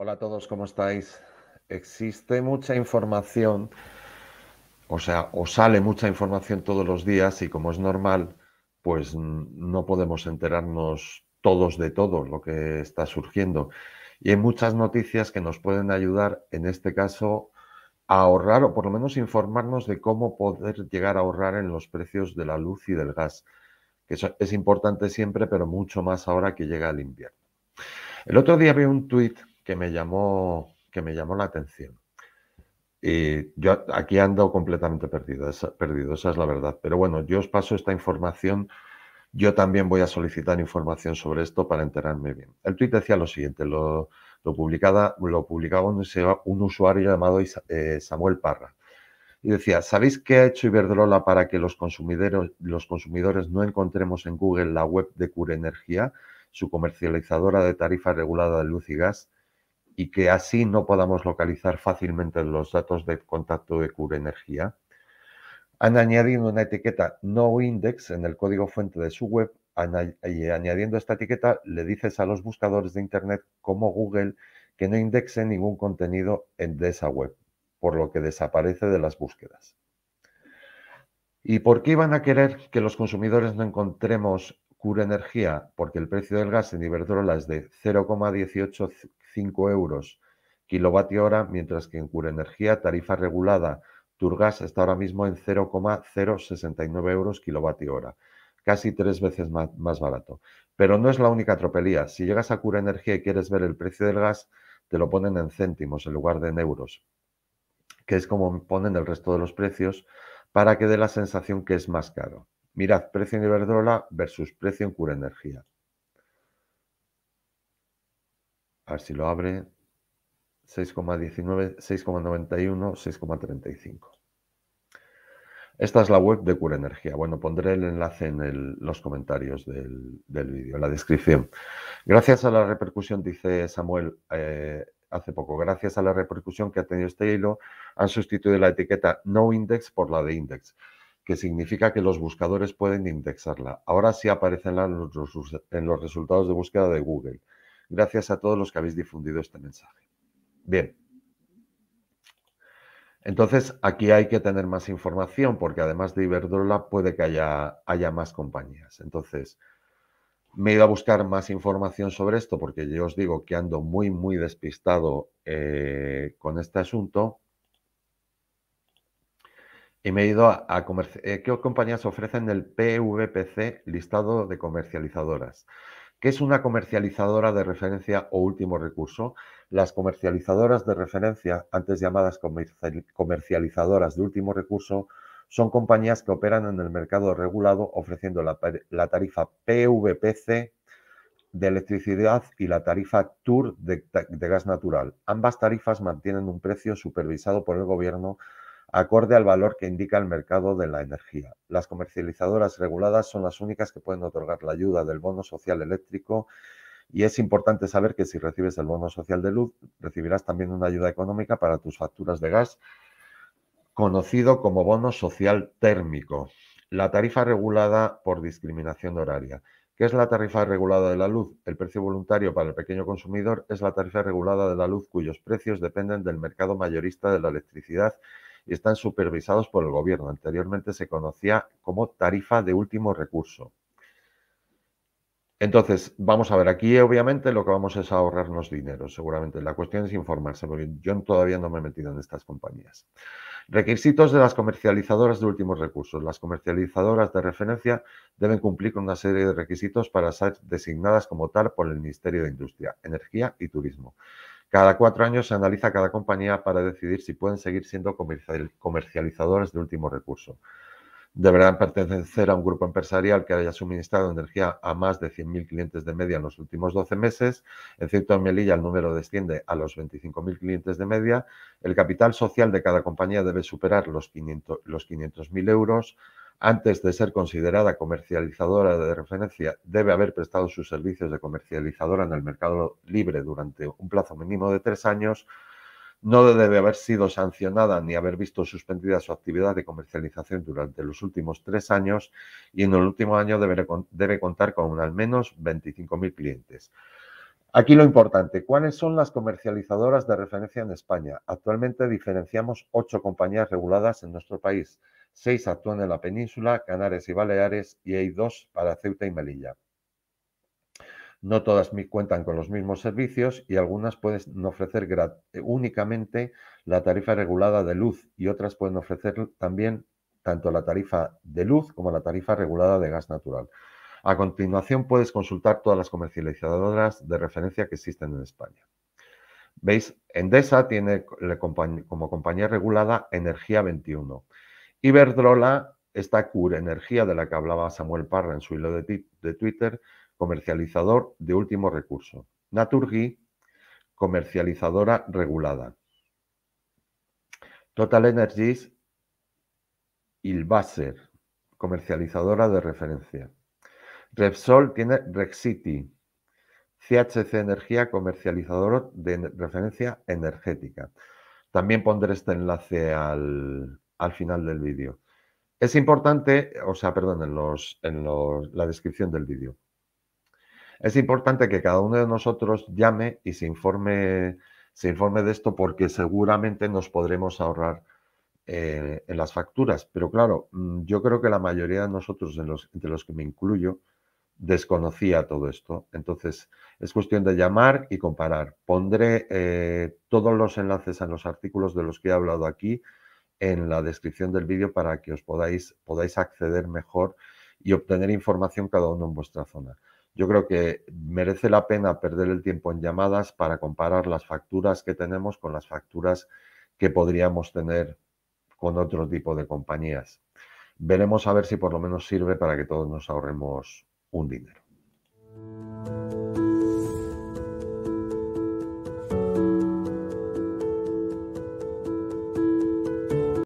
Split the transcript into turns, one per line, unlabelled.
Hola a todos, ¿cómo estáis? Existe mucha información, o sea, os sale mucha información todos los días y como es normal, pues no podemos enterarnos todos de todo lo que está surgiendo. Y hay muchas noticias que nos pueden ayudar, en este caso, a ahorrar o por lo menos informarnos de cómo poder llegar a ahorrar en los precios de la luz y del gas, que es importante siempre, pero mucho más ahora que llega el invierno. El otro día vi un tuit que me llamó, que me llamó la atención. Y yo aquí ando completamente perdido esa, perdido, esa es la verdad. Pero bueno, yo os paso esta información. Yo también voy a solicitar información sobre esto para enterarme bien. El tuit decía lo siguiente, lo, publicada, lo publicaba un, usuario llamado eh, Samuel Parra. Y decía, ¿sabéis qué ha hecho Iberdrola para que los consumidores, los consumidores no encontremos en Google la web de Cure Energía, su comercializadora de tarifa regulada de luz y gas? y que así no podamos localizar fácilmente los datos de contacto de Cura Energía. Han añadido una etiqueta no index en el código fuente de su web y añadiendo esta etiqueta le dices a los buscadores de Internet como Google que no indexen ningún contenido de esa web, por lo que desaparece de las búsquedas. ¿Y por qué iban a querer que los consumidores no encontremos Cura Energía, porque el precio del gas en Iberdrola es de 0,185 euros kilovatio hora, mientras que en Cura Energía, tarifa regulada, Turgas está ahora mismo en 0,069 euros kilovatio hora, casi tres veces más, barato. Pero no es la única tropelía. Si llegas a Cura Energía y quieres ver el precio del gas, te lo ponen en céntimos en lugar de en euros, que es como ponen el resto de los precios para que dé la sensación que es más caro. Mirad, precio en Iberdrola versus precio en Cura Energía. A ver si lo abre. 6,19, 6,91, 6,35. Esta es la web de Cura Energía. Bueno, pondré el enlace en los comentarios del, vídeo, en la descripción. Gracias a la repercusión, dice Samuel eh, hace poco, gracias a la repercusión que ha tenido este hilo, han sustituido la etiqueta no index por la de index que significa que los buscadores pueden indexarla. Ahora sí aparecen en los, resultados de búsqueda de Google. Gracias a todos los que habéis difundido este mensaje. Bien. Entonces, aquí hay que tener más información porque además de Iberdrola puede que haya, más compañías. Entonces, me he ido a buscar más información sobre esto porque yo os digo que ando muy, muy despistado eh, con este asunto y me he ido a, eh, qué compañías ofrecen el PVPC listado de comercializadoras. ¿Qué es una comercializadora de referencia o último recurso? Las comercializadoras de referencia, antes llamadas comercializadoras de último recurso, son compañías que operan en el mercado regulado ofreciendo la, tarifa PVPC de electricidad y la tarifa TUR de gas natural. Ambas tarifas mantienen un precio supervisado por el gobierno acorde al valor que indica el mercado de la energía. Las comercializadoras reguladas son las únicas que pueden otorgar la ayuda del bono social eléctrico y es importante saber que si recibes el bono social de luz, recibirás también una ayuda económica para tus facturas de gas, conocido como bono social térmico. La tarifa regulada por discriminación horaria. ¿Qué es la tarifa regulada de la luz? El precio voluntario para el pequeño consumidor es la tarifa regulada de la luz cuyos precios dependen del mercado mayorista de la electricidad y están supervisados por el gobierno. Anteriormente se conocía como tarifa de último recurso. Entonces, vamos a ver, aquí obviamente lo que vamos es ahorrarnos dinero, seguramente. La cuestión es informarse, porque yo todavía no me he metido en estas compañías. Requisitos de las comercializadoras de últimos recursos. Las comercializadoras de referencia deben cumplir con una serie de requisitos para ser designadas como tal por el Ministerio de Industria, Energía y Turismo. Cada cuatro años se analiza cada compañía para decidir si pueden seguir siendo comercializadores de último recurso. Deberán pertenecer a un grupo empresarial que haya suministrado energía a más de 100.000 clientes de media en los últimos 12 meses. En cierto, en Melilla el número desciende a los 25.000 clientes de media. El capital social de cada compañía debe superar los 500.000 euros. Antes de ser considerada comercializadora de referencia, debe haber prestado sus servicios de comercializadora en el mercado libre durante un plazo mínimo de tres años. No debe haber sido sancionada ni haber visto suspendida su actividad de comercialización durante los últimos tres años y en el último año debe, contar con al menos 25.000 clientes. Aquí lo importante, ¿cuáles son las comercializadoras de referencia en España? Actualmente diferenciamos ocho compañías reguladas en nuestro país seis actúan en la península, Canarias y Baleares, y hay dos para Ceuta y Melilla. No todas cuentan con los mismos servicios y algunas pueden ofrecer eh, únicamente la tarifa regulada de luz y otras pueden ofrecer también tanto la tarifa de luz como la tarifa regulada de gas natural. A continuación puedes consultar todas las comercializadoras de referencia que existen en España. Veis, Endesa tiene como compañía regulada Energía 21. Iberdrola, esta cura Energía de la que hablaba Samuel Parra en su hilo de, Twitter, comercializador de último recurso. Naturgy, comercializadora regulada. Total Energies, Ilvaser, comercializadora de referencia. Repsol tiene Rexity, CHC Energía, comercializador de referencia energética. También pondré este enlace al, al final del vídeo. Es importante, o sea, perdón, en, los, en los, la descripción del vídeo. Es importante que cada uno de nosotros llame y se informe, se informe de esto porque seguramente nos podremos ahorrar eh, en las facturas. Pero claro, mm, yo creo que la mayoría de nosotros, los, entre los que me incluyo, desconocía todo esto. Entonces, es cuestión de llamar y comparar. Pondré eh, todos los enlaces a los artículos de los que he hablado aquí en la descripción del vídeo para que os podáis, podáis acceder mejor y obtener información cada uno en vuestra zona. Yo creo que merece la pena perder el tiempo en llamadas para comparar las facturas que tenemos con las facturas que podríamos tener con otro tipo de compañías. Veremos a ver si por lo menos sirve para que todos nos ahorremos un dinero.